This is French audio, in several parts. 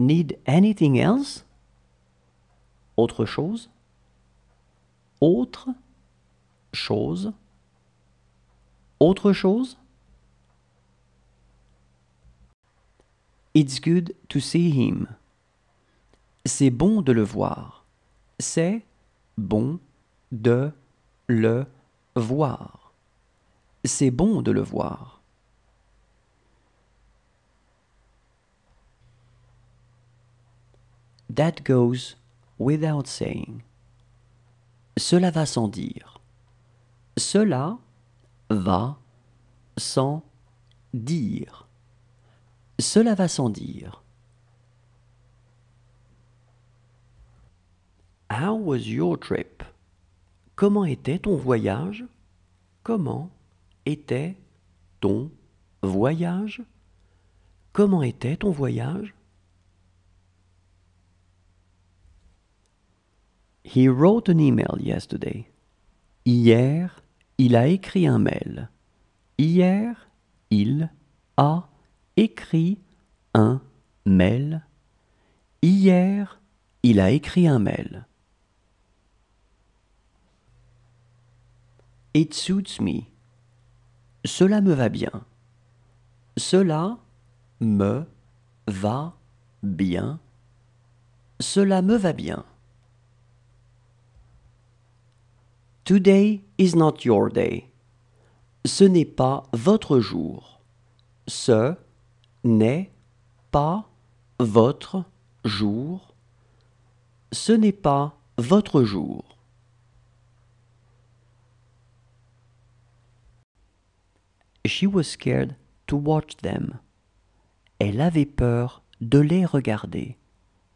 Need anything else? Autre chose. Autre chose. Autre chose. It's good to see him. C'est bon de le voir. C'est bon de le voir. C'est bon de le voir. That goes without saying. Cela va sans dire. Cela va sans dire. Cela va sans dire. How was your trip? Comment était ton voyage? Comment était ton voyage? Comment était ton voyage? He wrote an email yesterday. Hier, il a écrit un mail. Hier, il a écrit un mail. Hier, il a écrit un mail. It suits me. Cela me va bien. Cela me va bien. Cela me va bien. Today is not your day. Ce n'est pas votre jour. Ce n'est pas votre jour. Ce n'est pas votre jour. She was scared to watch them. Elle avait peur de les regarder.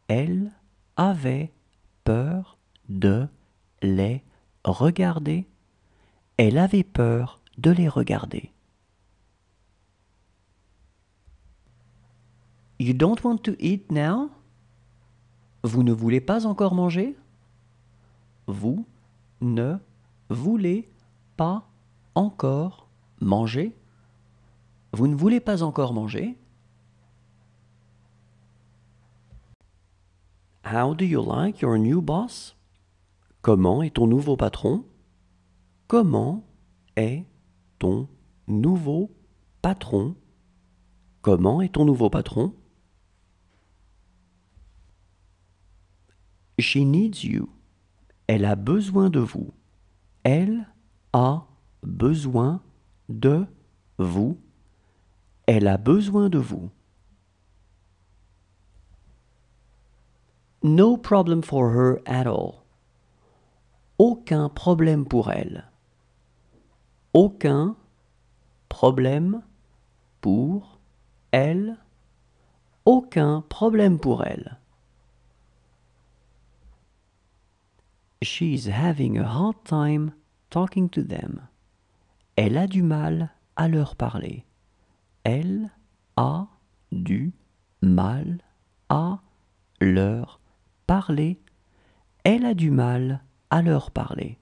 Elle avait peur de les regarder, elle avait peur de les regarder. You don't want to eat now? Vous ne voulez pas encore manger? Vous ne voulez pas encore manger? Vous ne voulez pas encore manger? How do you like your new boss? Comment est ton nouveau patron Comment est ton nouveau patron Comment est ton nouveau patron She needs you. Elle a besoin de vous. Elle a besoin de vous. Elle a besoin de vous. No problem for her at all aucun problème pour elle. Aucun problème pour elle. Aucun problème pour elle. is having a hard time talking to them. Elle a du mal à leur parler. Elle a du mal à leur parler. Elle a du mal leur parler.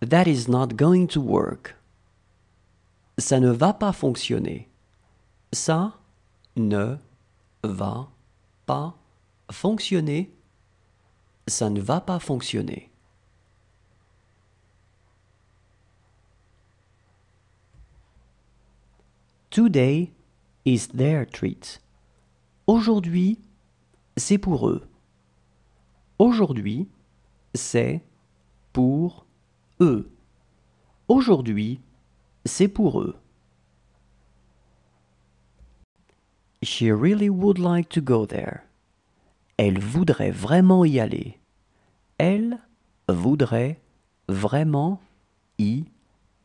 That is not going to work. Ça ne va pas fonctionner. Ça ne va pas fonctionner. Ça ne va pas fonctionner. Today is their treat. Aujourd'hui, c'est pour eux. Aujourd'hui, c'est pour eux. Aujourd'hui, c'est pour eux. She really would like to go there. Elle voudrait vraiment y aller. Elle voudrait vraiment y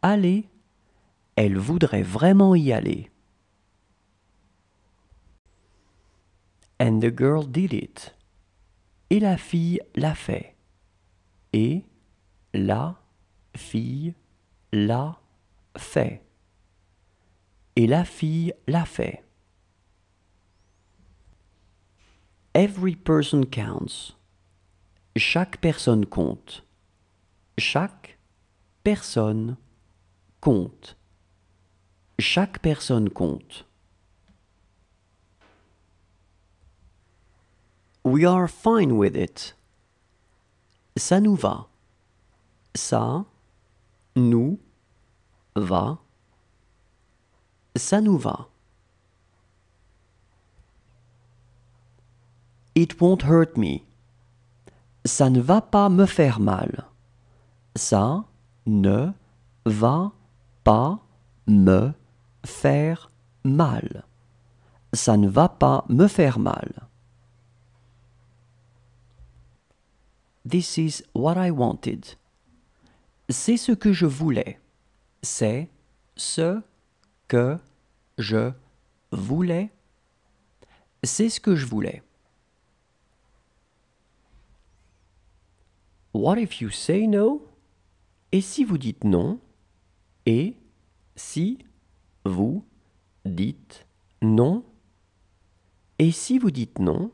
aller. Elle voudrait vraiment y aller. And the girl did it. Et la fille l'a fait. Et la fille l'a fait. Et la fille l'a fait. Every person counts. Chaque personne compte. Chaque personne compte. Chaque personne compte. We are fine with it. Ça nous va. Ça nous va. Ça nous va. It won't hurt me. Ça ne va pas me faire mal. Ça ne va pas me faire mal. Ça ne va pas me faire mal. This is what I wanted. C'est ce que je voulais. C'est ce que je voulais. C'est ce que je voulais. What if you say no? Et si vous dites non? Et si vous dites non? Et si vous dites non?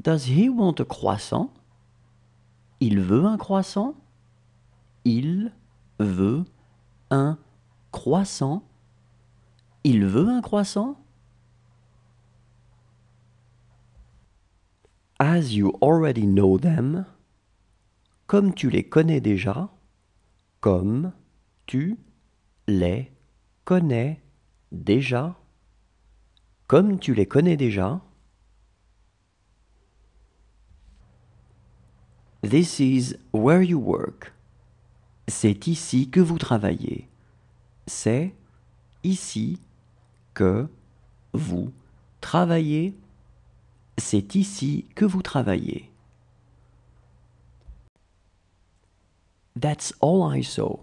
Does he want a croissant? Il veut un croissant? Il veut un croissant? Il veut un croissant? As you already know them, comme tu les connais déjà, comme tu les connais déjà, comme tu les connais déjà. This is where you work. C'est ici que vous travaillez. C'est ici que vous travaillez. C'est ici que vous travaillez. That's all I saw.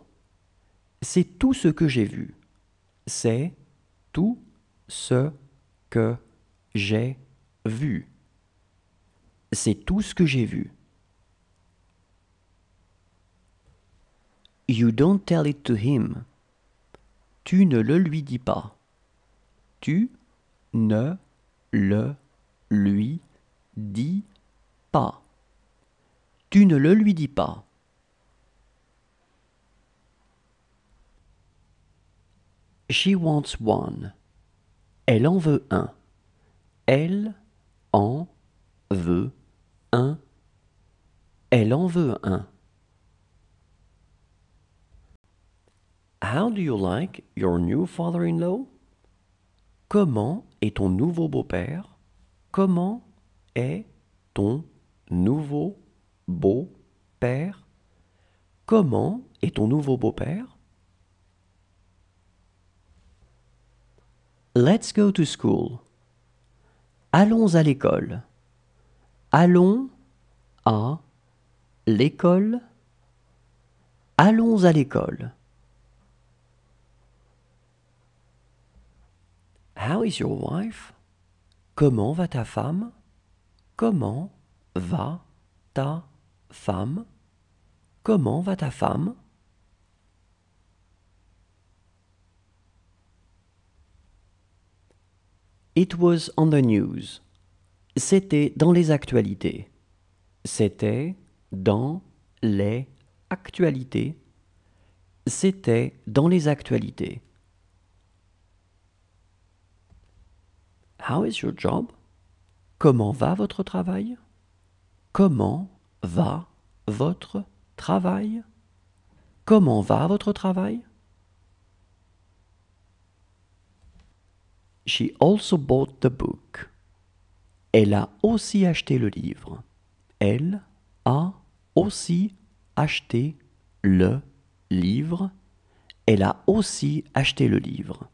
C'est tout ce que j'ai vu. C'est tout ce que j'ai vu. C'est tout ce que j'ai vu. You don't tell it to him. Tu ne le lui dis pas. Tu ne le lui dis pas. Tu ne le lui dis pas. She wants one. Elle en veut un. Elle en veut un. Elle en veut un. How do you like your new father-in-law? Comment est ton nouveau beau-père? Comment est ton nouveau beau-père? Comment est ton nouveau beau-père? Let's go to school. Allons à l'école. Allons à l'école. Allons à l'école. How is your wife? Comment va ta femme? Comment va ta femme? Comment va ta femme? It was on the news. C'était dans les actualités. C'était dans les actualités. C'était dans les actualités. How is your job? Comment va votre travail? Comment va votre travail? Comment va votre travail? She also bought the book. Elle a aussi acheté le livre. Elle a aussi acheté le livre. Elle a aussi acheté le livre.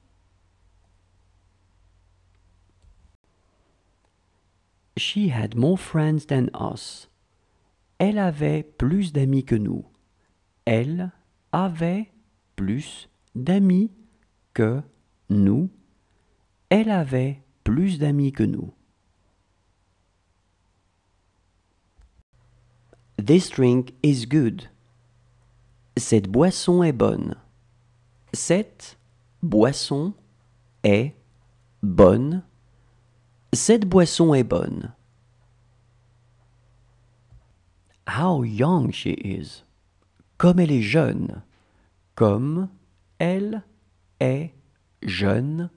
She had more friends than us. Elle avait plus d'amis que nous. Elle avait plus d'amis que nous. Elle avait plus d'amis que nous. This drink is good. Cette boisson est bonne. Cette boisson est bonne. Cette boisson est bonne. How young she is. Comme elle est jeune. Comme elle est jeune.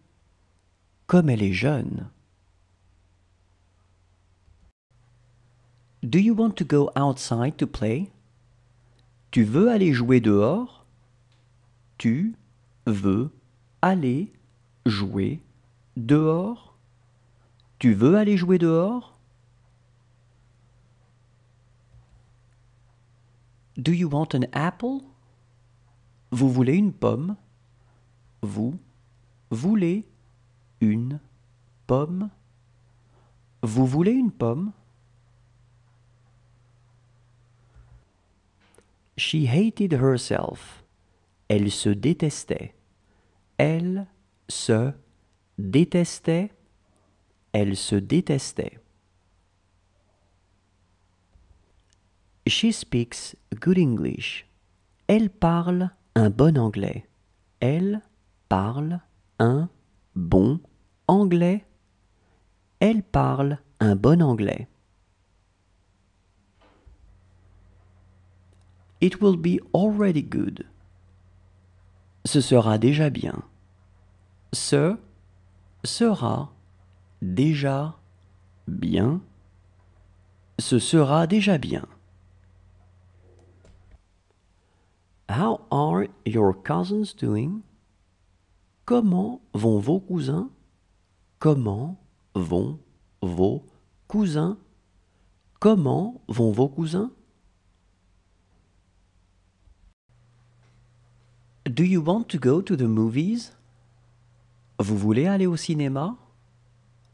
Comme elle est jeune. Do you want to go outside to play? Tu veux aller jouer dehors? Tu veux aller jouer dehors? Tu veux aller jouer dehors Do you want an apple Vous voulez une pomme Vous voulez une pomme She hated herself. Elle se détestait. Elle se détestait elle se détestait. She speaks good English. Elle parle un bon anglais. Elle parle un bon anglais. Elle parle un bon anglais. It will be already good. Ce sera déjà bien. Ce sera déjà bien. Ce sera déjà bien. How are your cousins doing? Comment vont vos cousins? Comment vont vos cousins? Comment vont vos cousins? Do you want to go to the movies? Vous voulez aller au cinéma?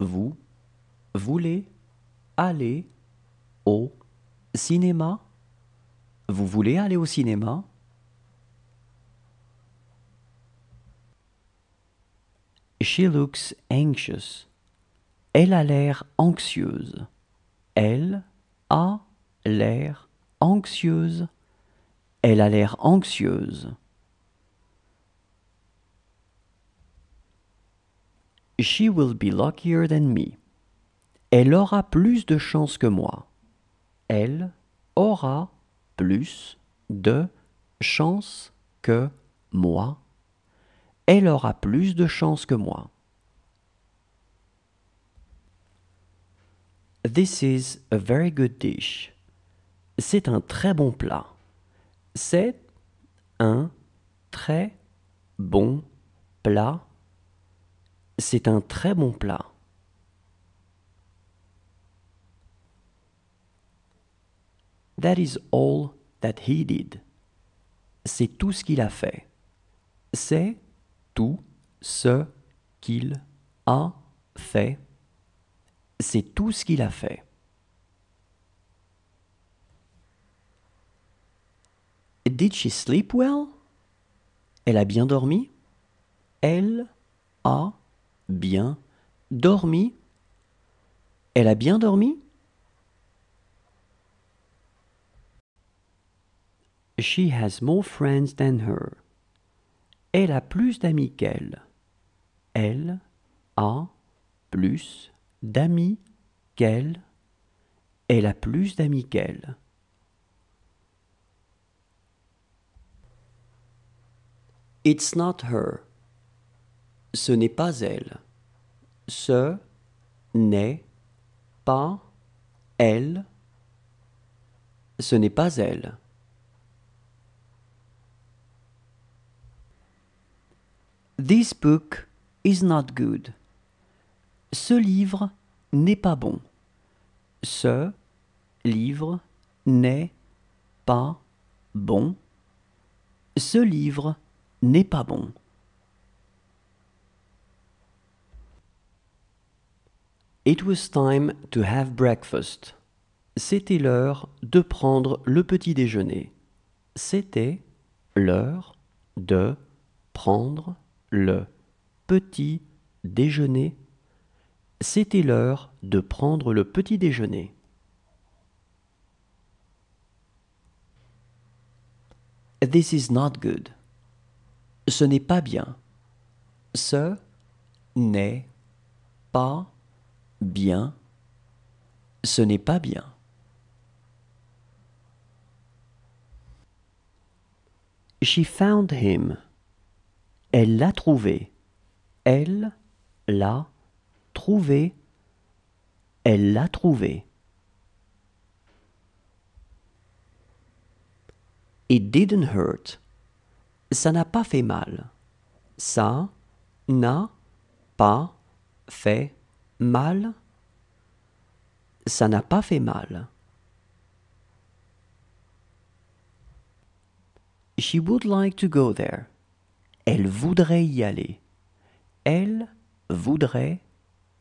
Vous voulez aller au cinéma Vous voulez aller au cinéma She looks anxious. Elle a l'air anxieuse. Elle a l'air anxieuse. Elle a l'air anxieuse. She will be luckier than me. Elle aura plus de chance que moi. Elle aura plus de chance que moi. Elle aura plus de chance que moi. This is a very good dish. C'est un très bon plat. C'est un très bon plat. C'est un très bon plat. That is all that he did. C'est tout ce qu'il a fait. C'est tout ce qu'il a fait. Did she sleep well? Elle a bien dormi? Elle a bien dormi Elle a bien dormi She has more friends than her. Elle a plus d'amis qu'elle. Elle a plus d'amis qu'elle. Elle a plus d'amis It's not her. Ce n'est pas elle. Ce n'est pas elle. Ce n'est pas elle. This book is not good. Ce livre n'est pas bon. Ce livre n'est pas bon. Ce livre n'est pas bon. It was time to have breakfast. C'était l'heure de prendre le petit déjeuner. C'était l'heure de prendre le petit déjeuner. C'était l'heure de prendre le petit déjeuner. This is not good. Ce n'est pas bien. Ce n'est pas bien, ce n'est pas bien. She found him. Elle l'a trouvé. Elle l'a trouvé. Elle l'a trouvé. It didn't hurt. Ça n'a pas fait mal. Ça n'a pas fait mal, ça n'a pas fait mal. She would like to go there. Elle voudrait y aller. Elle voudrait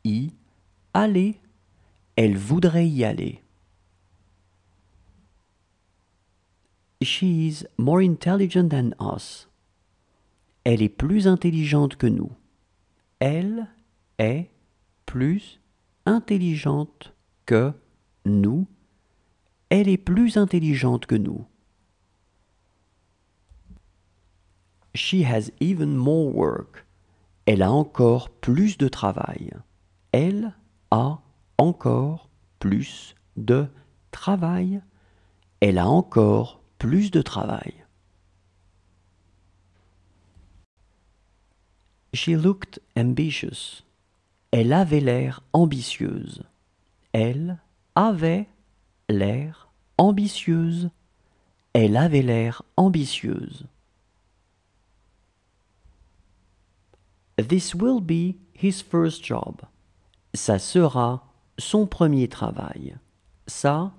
y aller. Elle voudrait y aller. She is more intelligent than us. Elle est plus intelligente que nous. Elle est plus intelligente que nous, elle est plus intelligente que nous. She has even more work. Elle a encore plus de travail. Elle a encore plus de travail. Elle a encore plus de travail. She looked ambitious. Elle avait l'air ambitieuse. Elle avait l'air ambitieuse. Elle avait l'air ambitieuse. This will be his first job. Ça sera son premier travail. Ça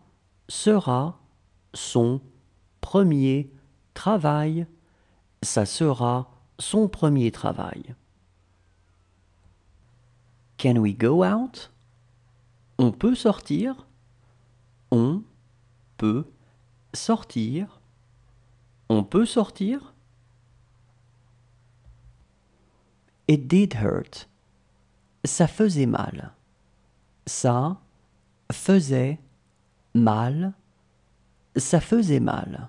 sera son premier travail. Ça sera son premier travail. Can we go out? On peut sortir. On peut sortir. On peut sortir. It did hurt. Ça faisait mal. Ça faisait mal. Ça faisait mal.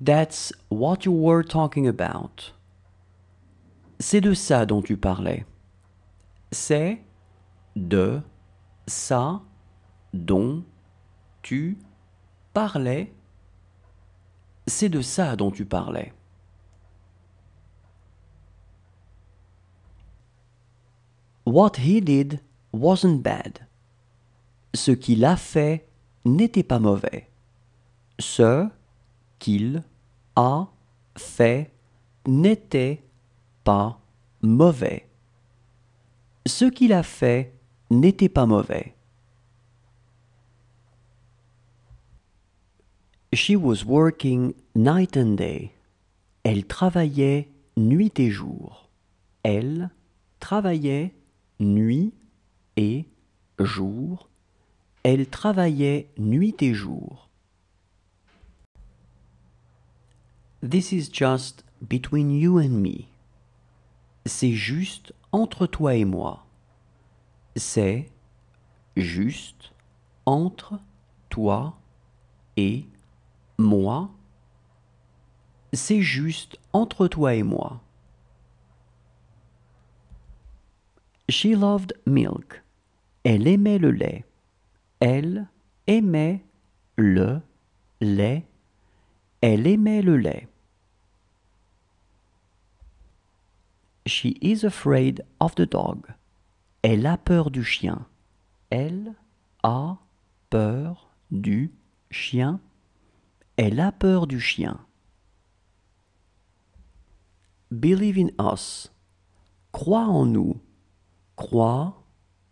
That's what you were talking about. C'est de ça dont tu parlais. C'est de ça dont tu parlais. C'est de ça dont tu parlais. What he did wasn't bad. Ce qu'il a fait n'était pas mauvais. Ce qu'il a fait n'était pas mauvais. Ce qu'il a fait n'était pas mauvais. She was working night and day. Elle travaillait nuit et jour. Elle travaillait nuit et jour. Elle travaillait nuit et jour. This is just between you and me c'est juste entre toi et moi. C'est juste entre toi et moi. C'est juste entre toi et moi. She loved milk. Elle aimait le lait. Elle aimait le lait. Elle aimait le lait. She is afraid of the dog. Elle a peur du chien. Elle a peur du chien. Elle a peur du chien. Believe in us. Crois en nous. Crois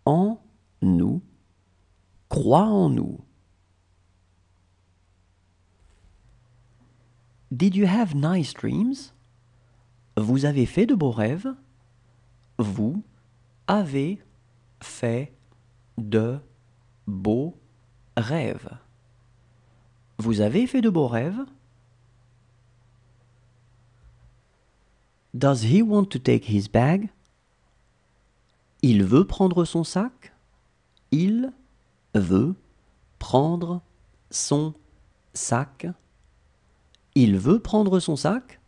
en nous. Crois en nous. Did you have nice dreams? Vous avez fait de beaux rêves Vous avez fait de beaux rêves. Vous avez fait de beaux rêves Does he want to take his bag Il veut prendre son sac Il veut prendre son sac. Il veut prendre son sac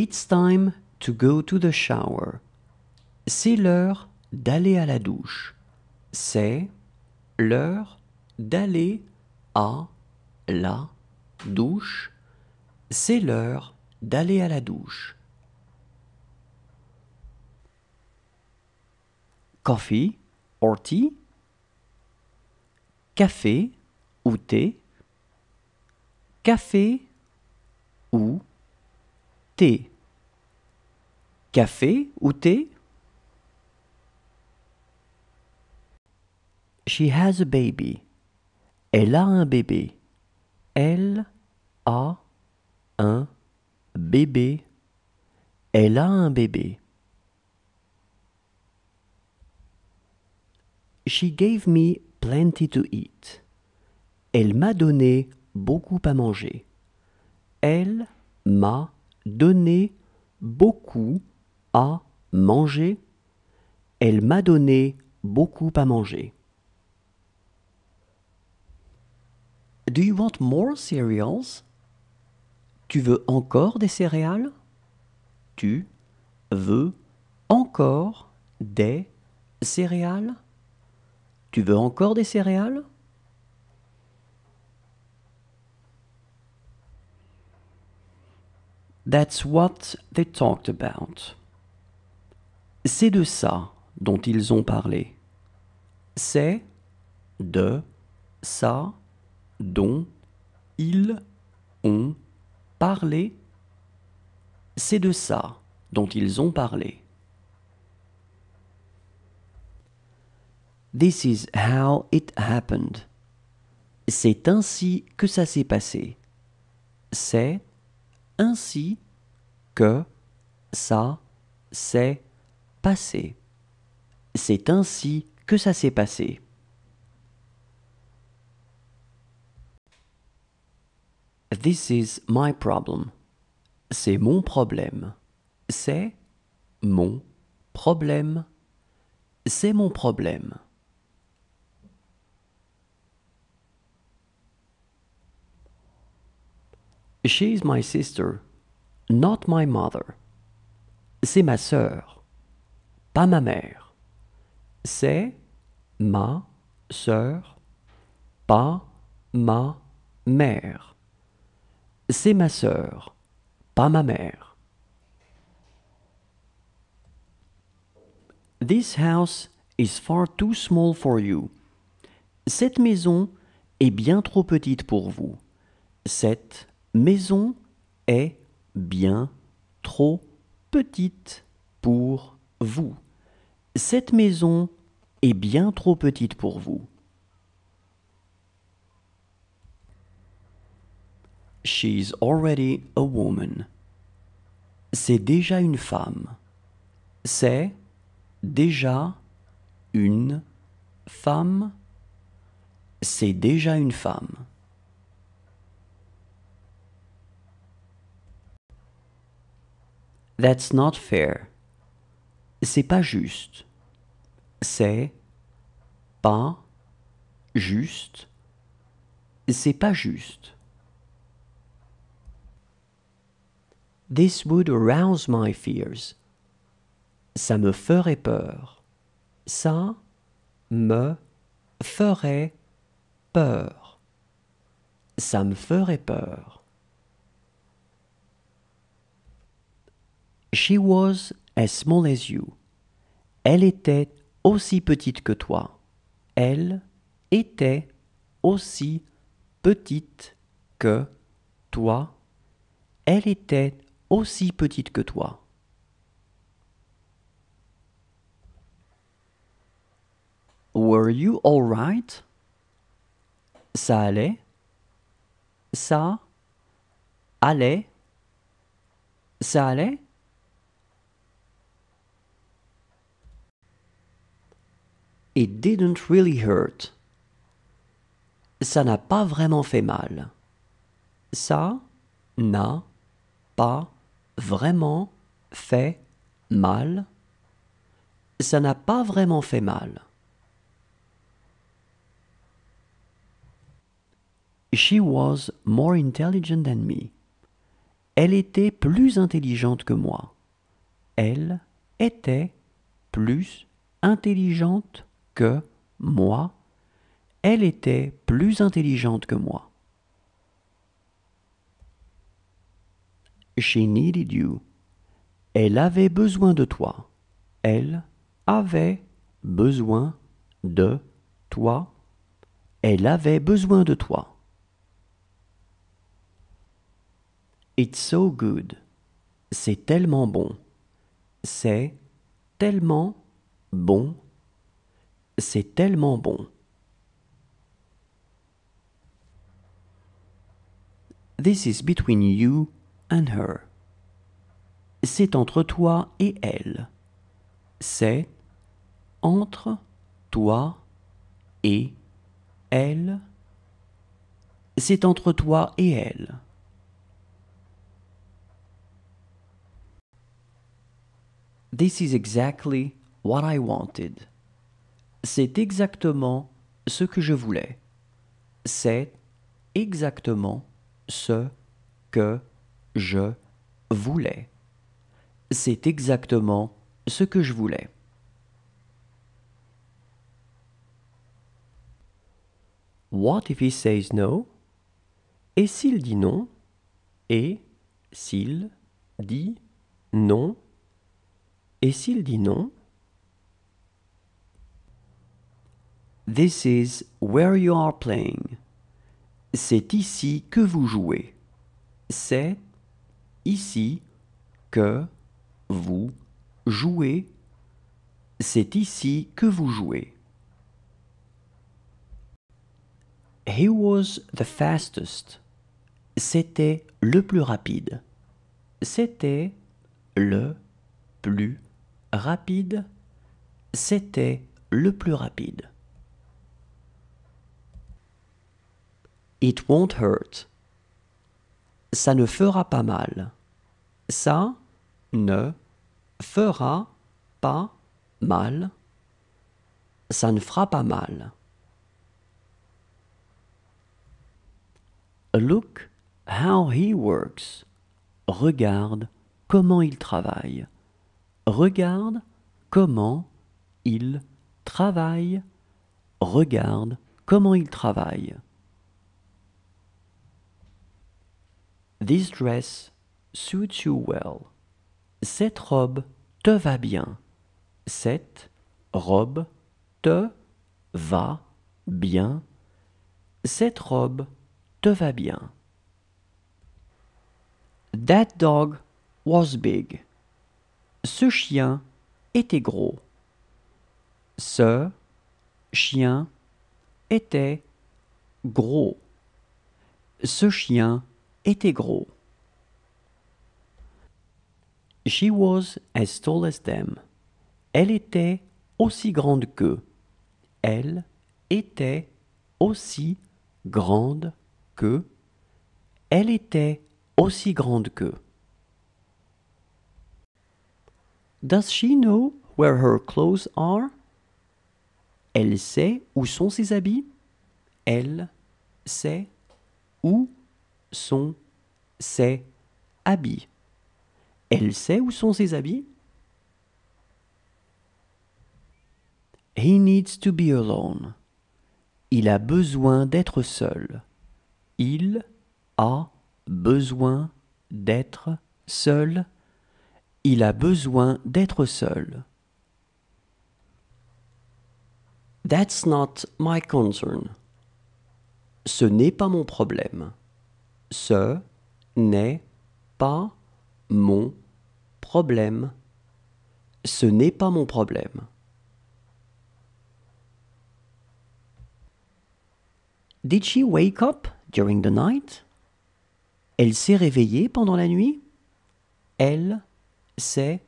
It's time to go to the shower. C'est l'heure d'aller à la douche. C'est l'heure d'aller à la douche. C'est l'heure d'aller à la douche. Coffee or tea? Café ou thé? Café ou thé. Café ou thé? She has a baby. Elle a un bébé. Elle a un bébé. Elle a un bébé. She gave me plenty to eat. Elle m'a donné beaucoup à manger. Elle m'a Donner beaucoup à manger. Elle m'a donné beaucoup à manger. Do you want more cereals? Tu veux encore des céréales? Tu veux encore des céréales? Tu veux encore des céréales? That's what they talked about. C'est de ça dont ils ont parlé. C'est de ça dont ils ont parlé. C'est de ça dont ils ont parlé. This is how it happened. C'est ainsi que ça s'est passé. C'est ainsi que ça s'est passé. C'est ainsi que ça s'est passé. This is my problem. C'est mon problème. C'est mon problème. C'est mon problème. She is my sister, not my mother. C'est ma sœur, pas ma mère. C'est ma sœur, pas ma mère. C'est ma sœur, pas ma mère. This house is far too small for you. Cette maison est bien trop petite pour vous. Cette maison est bien trop petite pour vous. Cette maison est bien trop petite pour vous. She's already a woman. C'est déjà une femme. C'est déjà une femme. C'est déjà une femme. That's not fair. C'est pas juste. C'est pas juste. C'est pas juste. This would arouse my fears. Ça me ferait peur. Ça me ferait peur. Ça me ferait peur. She was as small as you. Elle était aussi petite que toi. Elle était aussi petite que toi. Elle était aussi petite que toi. Were you all right? Ça allait. Ça allait. Ça allait. It didn't really hurt. Ça n'a pas vraiment fait mal. Ça n'a pas vraiment fait mal. Ça n'a pas vraiment fait mal. She was more intelligent than me. Elle était plus intelligente que moi. Elle était plus intelligente que moi, elle était plus intelligente que moi. She needed you. Elle avait besoin de toi. Elle avait besoin de toi. Elle avait besoin de toi. It's so good. C'est tellement bon. C'est tellement bon. C'est tellement bon. This is between you and her. C'est entre toi et elle. C'est entre toi et elle. C'est entre toi et elle. This is exactly what I wanted. C'est exactement ce que je voulais. C'est exactement ce que je voulais. C'est exactement ce que je voulais. What if he says no? Et s'il dit non? Et s'il dit non? Et s'il dit non? This is where you are playing. C'est ici que vous jouez. C'est ici que vous jouez. C'est ici que vous jouez. He was the fastest. C'était le plus rapide. C'était le plus rapide. C'était le plus rapide. It won't hurt. Ça ne fera pas mal. Ça ne fera pas mal. Ça ne fera pas mal. Look how he works. Regarde comment il travaille. Regarde comment il travaille. Regarde comment il travaille. This dress suits you well. Cette robe te va bien. Cette robe te va bien. Cette robe te va bien. That dog was big. Ce chien était gros. Ce chien était gros. Ce chien était gros. She was as tall as them. Elle était aussi grande que. Elle était aussi grande que. Elle était aussi grande que. Does she know where her clothes are? Elle sait où sont ses habits. Elle sait où sont ses habits Elle sait où sont ses habits He needs to be alone. Il a besoin d'être seul. Il a besoin d'être seul. Il a besoin d'être seul. That's not my concern. Ce n'est pas mon problème. Ce n'est pas mon problème. Ce n'est pas mon problème. Did she wake up during the night? Elle s'est réveillée pendant la nuit? Elle s'est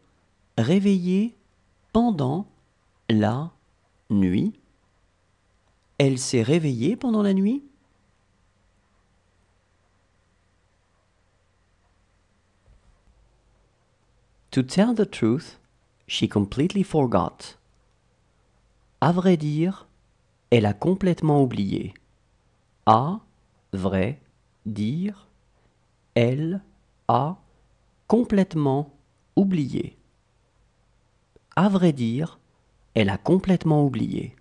réveillée pendant la nuit. Elle s'est réveillée pendant la nuit? To tell the truth, she completely forgot. À vrai dire, elle a complètement oublié. À vrai dire, elle a complètement oublié. À vrai dire, elle a complètement oublié.